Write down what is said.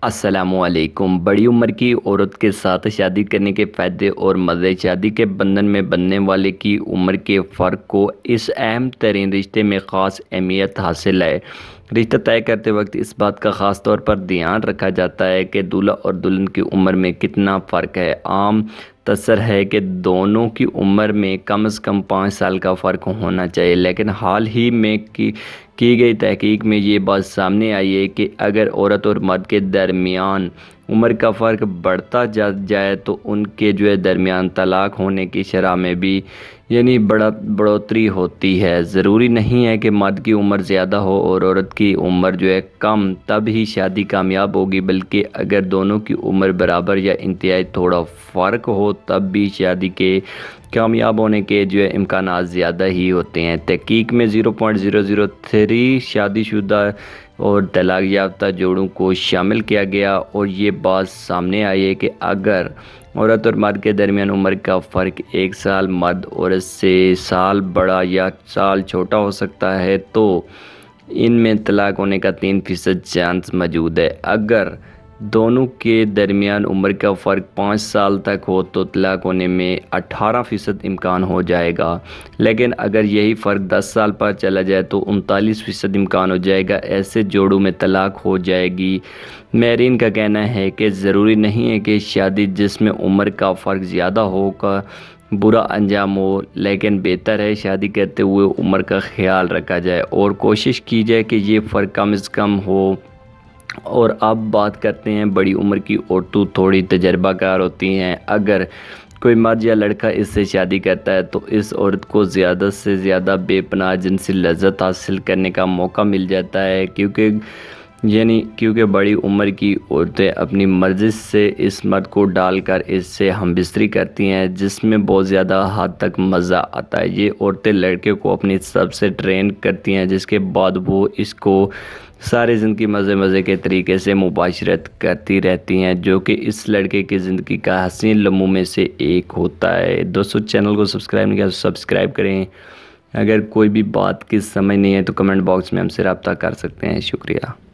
السلام علیکم بڑی عمر کی عورت کے کے ساتھ شادی کرنے اور مزے شادی کے بندھن میں بننے والے کی عمر کے فرق کو اس اہم ترین رشتے میں خاص اہمیت حاصل ہے رشتہ طے کرتے وقت اس بات کا خاص طور پر دھیان رکھا جاتا ہے کہ دولہا اور دلہن کی عمر میں کتنا فرق ہے عام مختصر ہے کہ دونوں کی عمر میں کم از کم پانچ سال کا فرق ہونا چاہیے لیکن حال ہی میں کی کی گئی تحقیق میں یہ بات سامنے آئی ہے کہ اگر عورت اور مرد کے درمیان عمر کا فرق بڑھتا جا جائے تو ان کے جو ہے درمیان طلاق ہونے کی شرح میں بھی یعنی بڑا بڑھوتری ہوتی ہے ضروری نہیں ہے کہ مرد کی عمر زیادہ ہو اور عورت کی عمر جو ہے کم تب ہی شادی کامیاب ہوگی بلکہ اگر دونوں کی عمر برابر یا انتہائی تھوڑا فرق ہو تب بھی شادی کے کامیاب ہونے کے جو ہے امکانات زیادہ ہی ہوتے ہیں تحقیق میں زیرو پوائنٹ زیرو زیرو شادی شدہ اور طلاق یافتہ جوڑوں کو شامل کیا گیا اور یہ بات سامنے آئی ہے کہ اگر عورت اور مرد کے درمیان عمر کا فرق ایک سال مرد عورت سے سال بڑا یا سال چھوٹا ہو سکتا ہے تو ان میں طلاق ہونے کا تین فیصد چانس موجود ہے اگر دونوں کے درمیان عمر کا فرق پانچ سال تک ہو تو طلاق ہونے میں اٹھارہ فیصد امکان ہو جائے گا لیکن اگر یہی فرق دس سال پر چلا جائے تو انتالیس فیصد امکان ہو جائے گا ایسے جوڑوں میں طلاق ہو جائے گی میرین کا کہنا ہے کہ ضروری نہیں ہے کہ شادی جس میں عمر کا فرق زیادہ ہو کا برا انجام ہو لیکن بہتر ہے شادی کرتے ہوئے عمر کا خیال رکھا جائے اور کوشش کی جائے کہ یہ فرق کم از کم ہو اور اب بات کرتے ہیں بڑی عمر کی عورتوں تھوڑی تجربہ کار ہوتی ہیں اگر کوئی مرد یا لڑکا اس سے شادی کرتا ہے تو اس عورت کو زیادہ سے زیادہ بے پناہ جنسی لذت حاصل کرنے کا موقع مل جاتا ہے کیونکہ یعنی کیونکہ بڑی عمر کی عورتیں اپنی مرضی سے اس مرد کو ڈال کر اس سے ہم بستری کرتی ہیں جس میں بہت زیادہ حد تک مزہ آتا ہے یہ عورتیں لڑکے کو اپنی سب سے ٹرین کرتی ہیں جس کے بعد وہ اس کو سارے زندگی مزے مزے کے طریقے سے مباشرت کرتی رہتی ہیں جو کہ اس لڑکے کی زندگی کا حسین لمحوں میں سے ایک ہوتا ہے دوستو چینل کو سبسکرائب نہیں کیا سبسکرائب کریں اگر کوئی بھی بات کی سمجھ نہیں ہے تو کمنٹ باکس میں ہم سے رابطہ کر سکتے ہیں شکریہ